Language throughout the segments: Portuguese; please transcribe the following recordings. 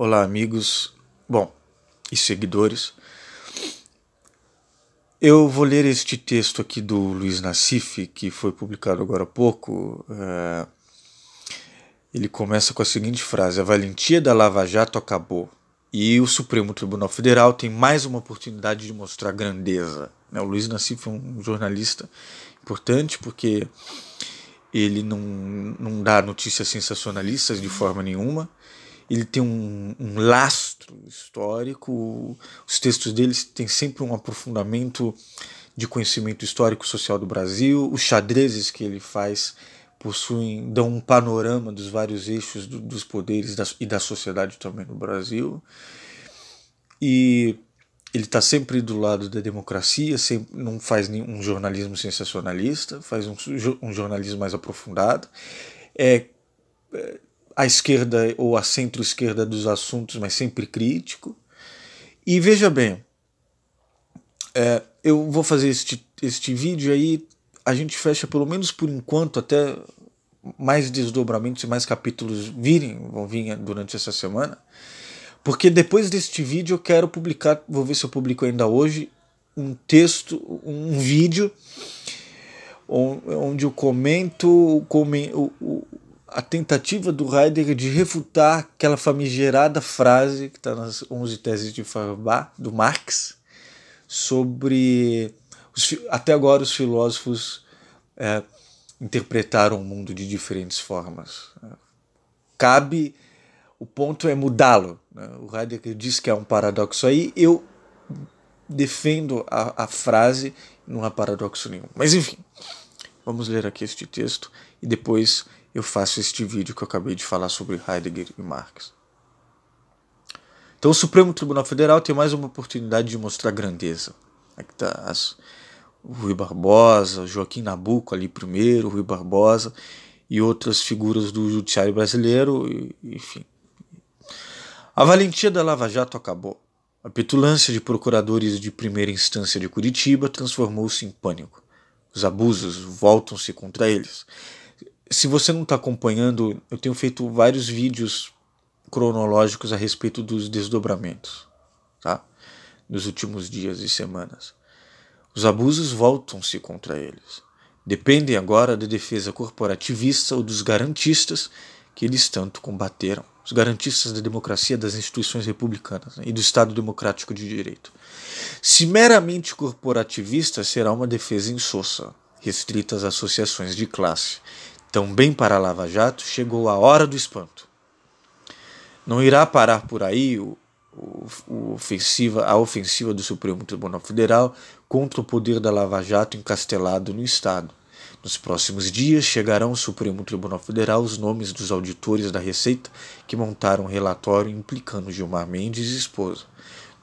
Olá, amigos, bom, e seguidores. Eu vou ler este texto aqui do Luiz Nassif, que foi publicado agora há pouco. É, ele começa com a seguinte frase: A valentia da Lava Jato acabou. E o Supremo Tribunal Federal tem mais uma oportunidade de mostrar grandeza. Né, o Luiz Nassif é um jornalista importante porque ele não, não dá notícias sensacionalistas de forma nenhuma ele tem um, um lastro histórico, os textos dele têm sempre um aprofundamento de conhecimento histórico-social do Brasil, os xadrezes que ele faz possuem dão um panorama dos vários eixos do, dos poderes da, e da sociedade também no Brasil e ele está sempre do lado da democracia, sempre, não faz nenhum jornalismo sensacionalista, faz um, um jornalismo mais aprofundado. é, é à esquerda ou à centro-esquerda dos assuntos, mas sempre crítico. E veja bem, é, eu vou fazer este, este vídeo aí, a gente fecha pelo menos por enquanto, até mais desdobramentos e mais capítulos virem, vão vir durante essa semana. Porque depois deste vídeo eu quero publicar, vou ver se eu publico ainda hoje, um texto, um vídeo onde eu comento o, a tentativa do Heidegger de refutar aquela famigerada frase que está nas 11 teses de Farbá, do Marx, sobre os, até agora os filósofos é, interpretaram o mundo de diferentes formas. Cabe, o ponto é mudá-lo. Né? O Heidegger diz que é um paradoxo aí, eu defendo a, a frase, não há paradoxo nenhum. Mas enfim, vamos ler aqui este texto e depois eu faço este vídeo que eu acabei de falar sobre Heidegger e Marx. Então, o Supremo Tribunal Federal tem mais uma oportunidade de mostrar grandeza. Aqui está o Rui Barbosa, Joaquim Nabuco ali primeiro, Rui Barbosa e outras figuras do judiciário brasileiro, enfim. A valentia da Lava Jato acabou. A petulância de procuradores de primeira instância de Curitiba transformou-se em pânico. Os abusos voltam-se contra eles. Se você não está acompanhando, eu tenho feito vários vídeos cronológicos a respeito dos desdobramentos, tá? Nos últimos dias e semanas. Os abusos voltam-se contra eles. Dependem agora da defesa corporativista ou dos garantistas que eles tanto combateram. Os garantistas da democracia, das instituições republicanas né, e do Estado democrático de direito. Se meramente corporativista, será uma defesa insossa, restrita às associações de classe, também para a Lava Jato chegou a hora do espanto. Não irá parar por aí o, o, o ofensiva, a ofensiva do Supremo Tribunal Federal contra o poder da Lava Jato encastelado no Estado. Nos próximos dias chegarão ao Supremo Tribunal Federal os nomes dos auditores da Receita que montaram um relatório implicando Gilmar Mendes e esposa.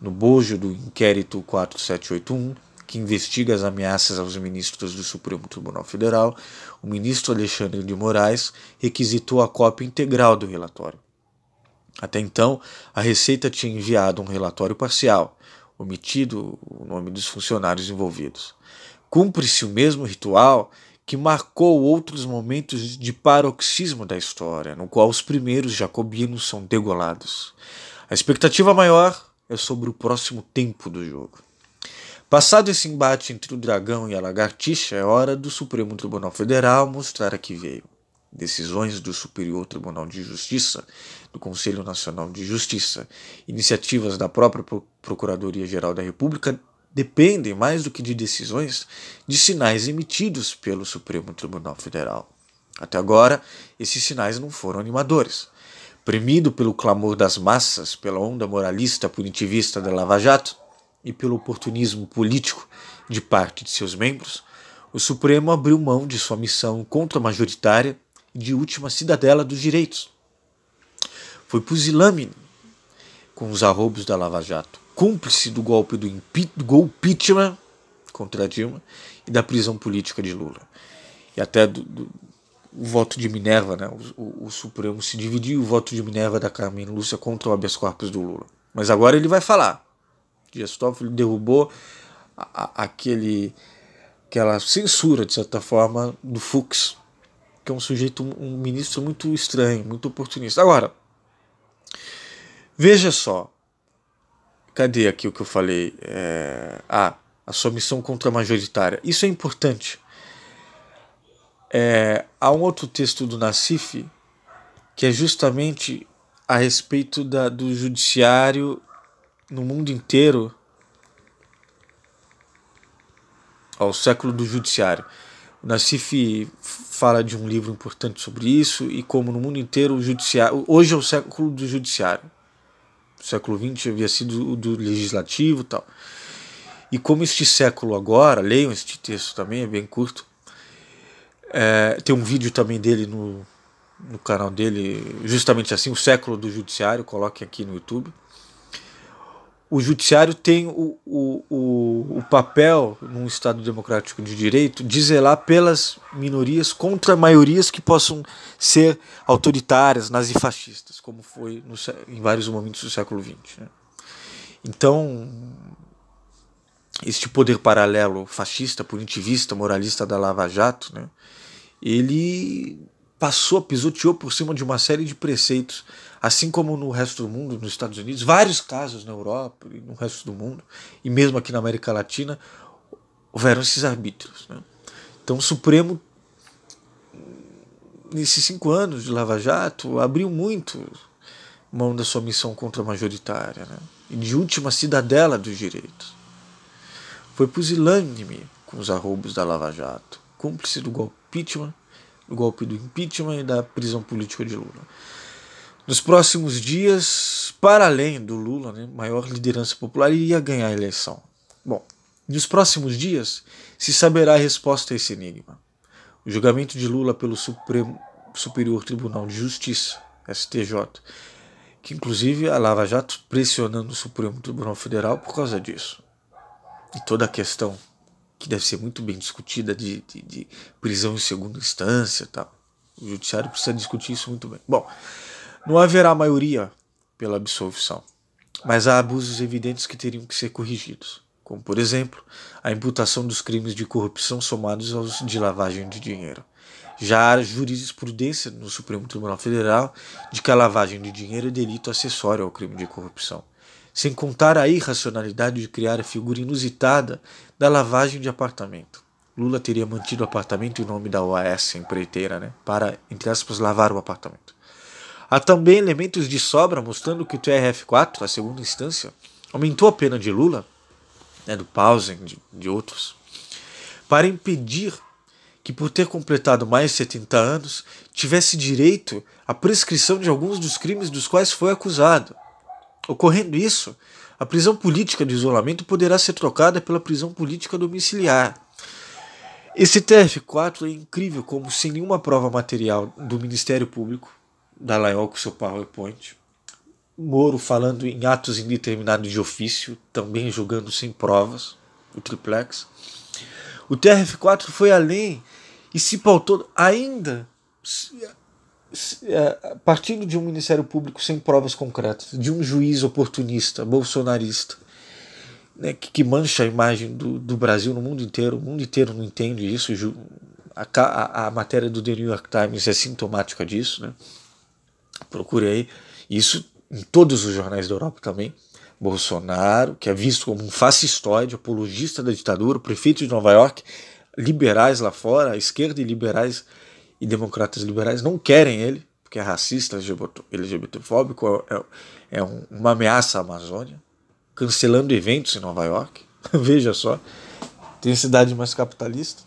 No bojo do inquérito 4781, que investiga as ameaças aos ministros do Supremo Tribunal Federal, o ministro Alexandre de Moraes requisitou a cópia integral do relatório. Até então, a Receita tinha enviado um relatório parcial, omitido o nome dos funcionários envolvidos. Cumpre-se o mesmo ritual que marcou outros momentos de paroxismo da história, no qual os primeiros jacobinos são degolados. A expectativa maior é sobre o próximo tempo do jogo. Passado esse embate entre o dragão e a lagartixa, é hora do Supremo Tribunal Federal mostrar a que veio. Decisões do Superior Tribunal de Justiça, do Conselho Nacional de Justiça, iniciativas da própria Procuradoria-Geral da República dependem mais do que de decisões de sinais emitidos pelo Supremo Tribunal Federal. Até agora, esses sinais não foram animadores. Premido pelo clamor das massas, pela onda moralista punitivista da Lava Jato, e pelo oportunismo político de parte de seus membros, o Supremo abriu mão de sua missão contra-majoritária de última cidadela dos direitos. Foi pusilânime com os arrobos da Lava Jato, cúmplice do golpe do, do contra Dilma e da prisão política de Lula. E até do, do o voto de Minerva, né? O, o, o, Supremo se dividiu, o voto de Minerva da Carmen Lúcia contra o habeas corpus do Lula. Mas agora ele vai falar. Dias Toffoli derrubou a, aquele, aquela censura, de certa forma, do Fux, que é um sujeito, um ministro muito estranho, muito oportunista. Agora, veja só, cadê aqui o que eu falei? É, ah, a sua missão contra a majoritária. Isso é importante. É, há um outro texto do Nassif que é justamente a respeito da, do judiciário no mundo inteiro ao século do judiciário. O Nassif fala de um livro importante sobre isso e como no mundo inteiro o judiciário. Hoje é o século do judiciário. O século XX havia sido o do legislativo e tal. E como este século agora, leiam este texto também, é bem curto. É, tem um vídeo também dele no, no canal dele, justamente assim, o século do judiciário, coloquem aqui no YouTube o judiciário tem o, o, o, o, papel, num Estado democrático de direito, de zelar pelas minorias contra maiorias que possam ser autoritárias, nazifascistas, como foi no, em vários momentos do século XX. Né? Então, este poder paralelo fascista, punitivista, moralista da Lava Jato, né, ele passou, pisoteou por cima de uma série de preceitos, assim como no resto do mundo, nos Estados Unidos, vários casos na Europa e no resto do mundo, e mesmo aqui na América Latina, houveram esses arbítrios. Né? Então o Supremo, nesses cinco anos de Lava Jato, abriu muito mão da sua missão contra a majoritária, né? e de última cidadela dos direitos. Foi pusilânime com os arroubos da Lava Jato, cúmplice do golpe impeachment o golpe do impeachment e da prisão política de Lula. Nos próximos dias, para além do Lula, né, maior liderança popular, iria ganhar a eleição. Bom, nos próximos dias se saberá a resposta a esse enigma. O julgamento de Lula pelo Supremo Superior Tribunal de Justiça, STJ, que inclusive a Lava Jato pressionando o Supremo Tribunal Federal por causa disso. E toda a questão que deve ser muito bem discutida, de, de, de prisão em segunda instância tal. O judiciário precisa discutir isso muito bem. Bom, não haverá maioria pela absolvição, mas há abusos evidentes que teriam que ser corrigidos, como, por exemplo, a imputação dos crimes de corrupção somados aos de lavagem de dinheiro. Já há jurisprudência no Supremo Tribunal Federal de que a lavagem de dinheiro é delito acessório ao crime de corrupção sem contar a irracionalidade de criar a figura inusitada da lavagem de apartamento. Lula teria mantido o apartamento em nome da OAS, empreiteira, né, para, entre aspas, lavar o apartamento. Há também elementos de sobra mostrando que o TRF4, a segunda instância, aumentou a pena de Lula, né, do Pausen, de, de outros, para impedir que, por ter completado mais de 70 anos, tivesse direito à prescrição de alguns dos crimes dos quais foi acusado Ocorrendo isso, a prisão política de isolamento poderá ser trocada pela prisão política domiciliar. Esse TF4 é incrível como, sem nenhuma prova material do Ministério Público, da Laiol com seu PowerPoint, Moro falando em atos indeterminados de ofício, também julgando sem provas, o triplex. O TRF4 foi além e se pautou ainda é, partindo de um Ministério Público sem provas concretas, de um juiz oportunista, bolsonarista, né, que, que, mancha a imagem do, do, Brasil no mundo inteiro, o mundo inteiro não entende isso, a, a, a matéria do The New York Times é sintomática disso, né? procure aí, isso em todos os jornais da Europa também, Bolsonaro, que é visto como um fascistoide, apologista da ditadura, prefeito de Nova York, liberais lá fora, esquerda e liberais e democratas liberais não querem ele, porque é racista, LGBTfóbico, é, é, é uma ameaça à Amazônia, cancelando eventos em Nova York. Veja só, tem cidade mais capitalista.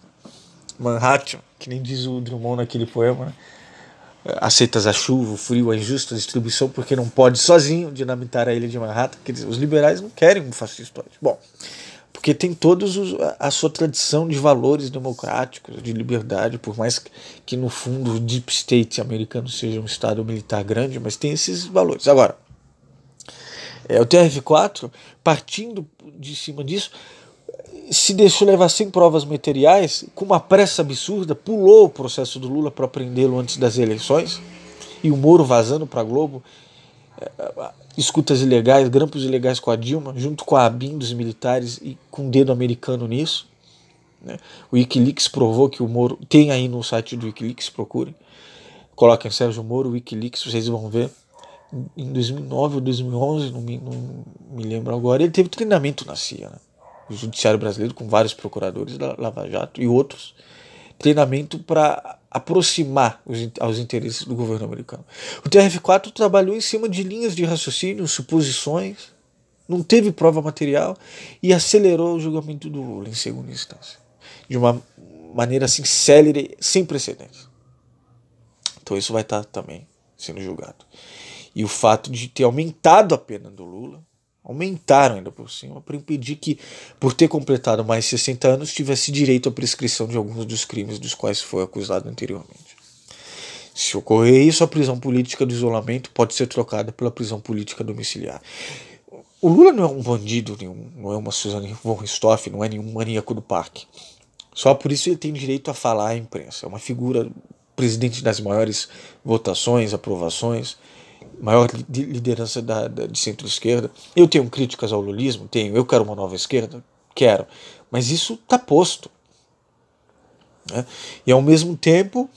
Manhattan, que nem diz o Drummond naquele poema, né? É, aceitas a chuva, o frio, a injusta distribuição, porque não pode sozinho dinamitar a ilha de Manhattan. Quer dizer, os liberais não querem um fascista. Bom, porque tem todos os, a sua tradição de valores democráticos, de liberdade, por mais que no fundo o deep state americano seja um estado militar grande, mas tem esses valores. Agora, é, o TRF4, partindo de cima disso, se deixou levar sem provas materiais, com uma pressa absurda, pulou o processo do Lula para prendê-lo antes das eleições, e o Moro vazando para a Globo escutas ilegais, grampos ilegais com a Dilma, junto com a ABIN dos militares e com o dedo americano nisso. Né? O Wikileaks provou que o Moro. Tem aí no site do Wikileaks, procurem. Coloquem Sérgio Moro, Wikileaks, vocês vão ver. Em 2009 ou 2011, não me, não me lembro agora, ele teve treinamento na CIA, né? o Judiciário Brasileiro, com vários procuradores da Lava Jato e outros. Treinamento para aproximar os, aos interesses do governo americano. O TRF-4 trabalhou em cima de linhas de raciocínio, suposições, não teve prova material e acelerou o julgamento do Lula em segunda instância, de uma maneira assim célere, sem precedentes. Então isso vai estar também sendo julgado. E o fato de ter aumentado a pena do Lula Aumentaram ainda por cima para impedir que, por ter completado mais 60 anos, tivesse direito à prescrição de alguns dos crimes dos quais foi acusado anteriormente. Se ocorrer isso, a prisão política do isolamento pode ser trocada pela prisão política domiciliar. O Lula não é um bandido, nenhum, não é uma Suzane von Ristoff, não é nenhum maníaco do parque. Só por isso ele tem direito a falar à imprensa. É uma figura presidente das maiores votações, aprovações maior liderança da, da de centro-esquerda. Eu tenho críticas ao lulismo, tenho. Eu quero uma nova esquerda, quero. Mas isso está posto. Né? E ao mesmo tempo,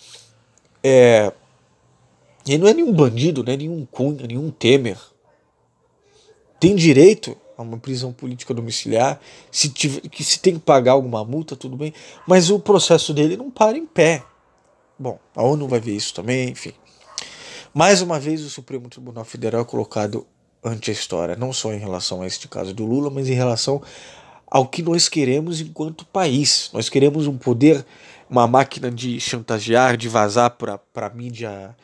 é, ele não é nenhum bandido, né? nenhum Cunha, nenhum Temer. Tem direito a uma prisão política domiciliar, se tiver, que se tem que pagar alguma multa, tudo bem, mas o processo dele não para em pé. Bom, a ONU vai ver isso também, enfim. Mais uma vez, o Supremo Tribunal Federal é colocado ante a história, não só em relação a este caso do Lula, mas em relação ao que nós queremos enquanto país. Nós queremos um poder, uma máquina de chantagear, de vazar para a mídia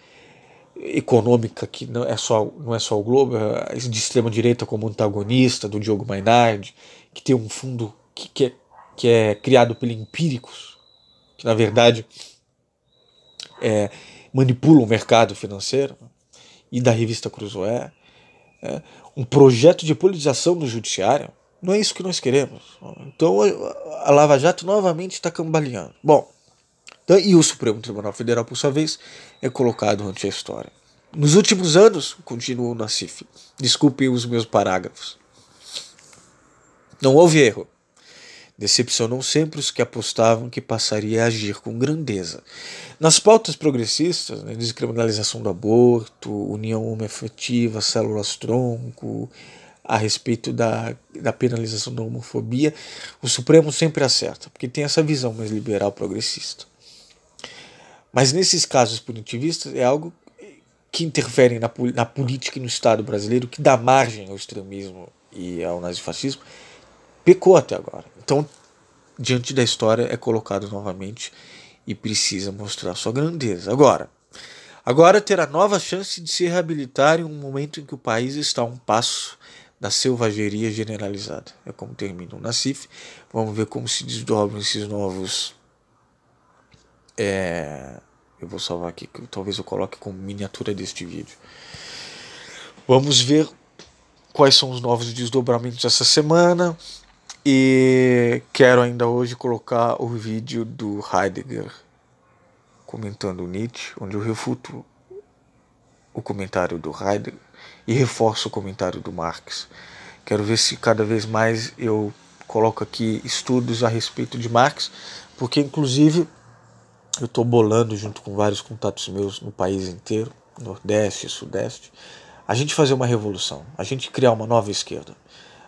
econômica, que não é só, não é só o Globo, é de extrema-direita como antagonista do Diogo Maynard que tem um fundo que, que, é, que é criado pelo Empíricos, que na verdade é manipulam o mercado financeiro e da revista Cruzoé, é, um projeto de politização do judiciário. Não é isso que nós queremos. Então a Lava Jato novamente está cambaleando. Bom, então, e o Supremo Tribunal Federal, por sua vez, é colocado ante a história. Nos últimos anos, continuou o Nassif, desculpem os meus parágrafos, não houve erro. Decepcionou sempre os que apostavam que passaria a agir com grandeza. Nas pautas progressistas, né, descriminalização do aborto, união homoafetiva, células-tronco, a respeito da, da penalização da homofobia, o Supremo sempre acerta, porque tem essa visão mais liberal progressista. Mas nesses casos punitivistas é algo que interfere na, na política e no Estado brasileiro, que dá margem ao extremismo e ao nazifascismo, pecou até agora. Então, diante da história, é colocado novamente e precisa mostrar sua grandeza. Agora, agora terá nova chance de se reabilitar em um momento em que o país está a um passo da selvageria generalizada. É como termina o Nassif. Vamos ver como se desdobram esses novos. É... Eu vou salvar aqui, que talvez eu coloque como miniatura deste vídeo. Vamos ver quais são os novos desdobramentos essa semana. E quero ainda hoje colocar o vídeo do Heidegger comentando Nietzsche, onde eu refuto o comentário do Heidegger e reforço o comentário do Marx. Quero ver se cada vez mais eu coloco aqui estudos a respeito de Marx, porque inclusive eu estou bolando junto com vários contatos meus no país inteiro, Nordeste, Sudeste, a gente fazer uma revolução, a gente criar uma nova esquerda.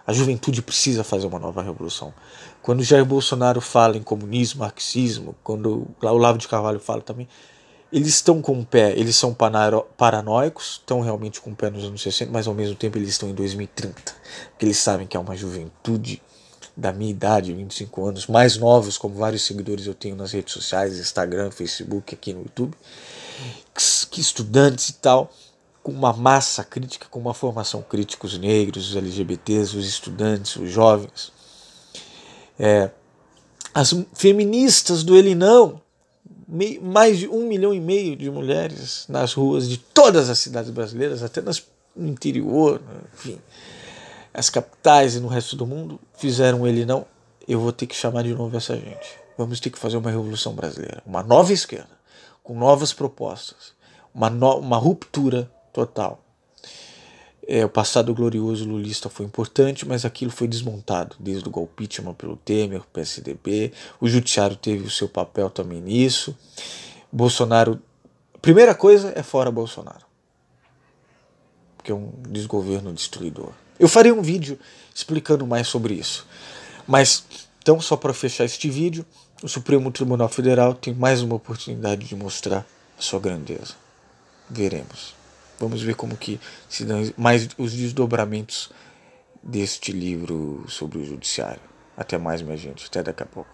A juventude precisa fazer uma nova revolução. Quando Jair Bolsonaro fala em comunismo, marxismo, quando o Lavo de Carvalho fala também, eles estão com o pé, eles são paranoicos, estão realmente com o pé nos anos 60, mas ao mesmo tempo eles estão em 2030, porque eles sabem que é uma juventude da minha idade, 25 anos, mais novos, como vários seguidores eu tenho nas redes sociais, Instagram, Facebook, aqui no YouTube, que estudantes e tal, com uma massa crítica, com uma formação crítica, os negros, os LGBTs, os estudantes, os jovens. É, as feministas do Ele Não, mais de um milhão e meio de mulheres nas ruas de todas as cidades brasileiras, até nas, no interior, né, enfim, as capitais e no resto do mundo, fizeram Ele Não. Eu vou ter que chamar de novo essa gente. Vamos ter que fazer uma revolução brasileira, uma nova esquerda, com novas propostas, uma, no, uma ruptura total. É, o passado glorioso lulista foi importante, mas aquilo foi desmontado, desde o golpe pelo Temer, o PSDB, o judiciário teve o seu papel também nisso. Bolsonaro, primeira coisa é fora Bolsonaro, porque é um desgoverno destruidor. Eu farei um vídeo explicando mais sobre isso. Mas, então, só para fechar este vídeo, o Supremo Tribunal Federal tem mais uma oportunidade de mostrar a sua grandeza. Veremos. Vamos ver como que se dão mais os desdobramentos deste livro sobre o judiciário. Até mais, minha gente. Até daqui a pouco.